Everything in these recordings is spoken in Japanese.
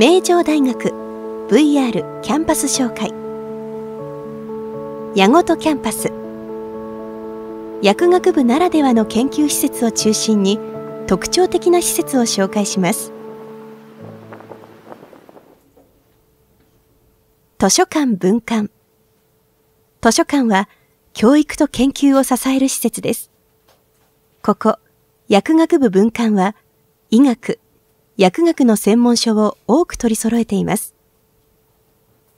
名城大学 VR キャンパス紹介矢ごとキャンパス薬学部ならではの研究施設を中心に特徴的な施設を紹介します図書館文館図書館は教育と研究を支える施設ですここ薬学部文館は医学薬学の専門書を多く取り揃えています。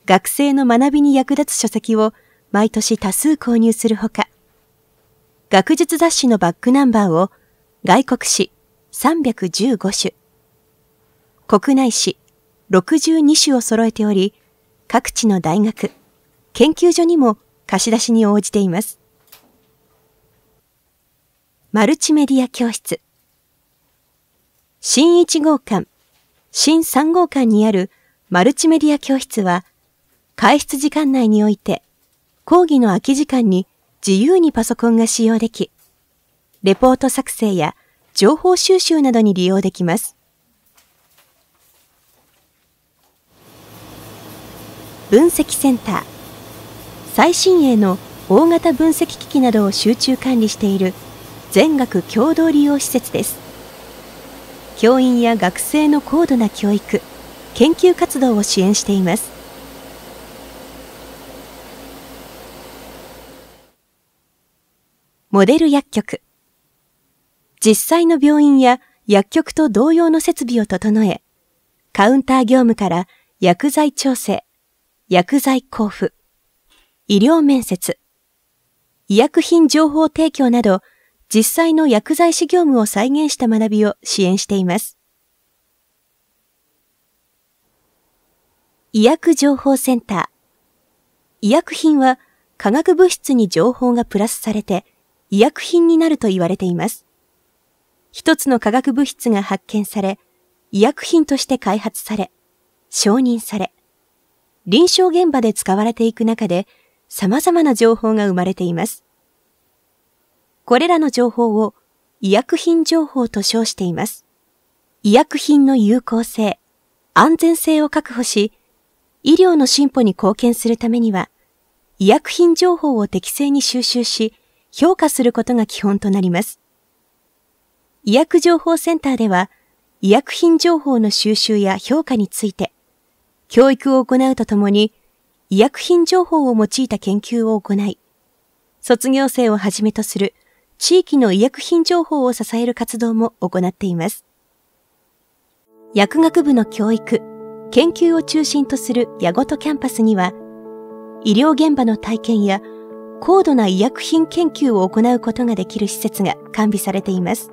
学生の学びに役立つ書籍を毎年多数購入するほか、学術雑誌のバックナンバーを外国史315種、国内史62種を揃えており、各地の大学、研究所にも貸し出しに応じています。マルチメディア教室。新1号館、新3号館にあるマルチメディア教室は、開室時間内において、講義の空き時間に自由にパソコンが使用でき、レポート作成や情報収集などに利用できます。分析センター最新鋭の大型分析機器などを集中管理している全学共同利用施設です。教員や学生の高度な教育研究活動を支援していますモデル薬局実際の病院や薬局と同様の設備を整え、カウンター業務から薬剤調整、薬剤交付、医療面接、医薬品情報提供など実際の薬剤師業務を再現した学びを支援しています。医薬情報センター。医薬品は化学物質に情報がプラスされて医薬品になると言われています。一つの化学物質が発見され、医薬品として開発され、承認され、臨床現場で使われていく中で様々な情報が生まれています。これらの情報を医薬品情報と称しています。医薬品の有効性、安全性を確保し、医療の進歩に貢献するためには、医薬品情報を適正に収集し、評価することが基本となります。医薬情報センターでは、医薬品情報の収集や評価について、教育を行うとともに、医薬品情報を用いた研究を行い、卒業生をはじめとする地域の医薬品情報を支える活動も行っています。薬学部の教育、研究を中心とする矢ごとキャンパスには、医療現場の体験や高度な医薬品研究を行うことができる施設が完備されています。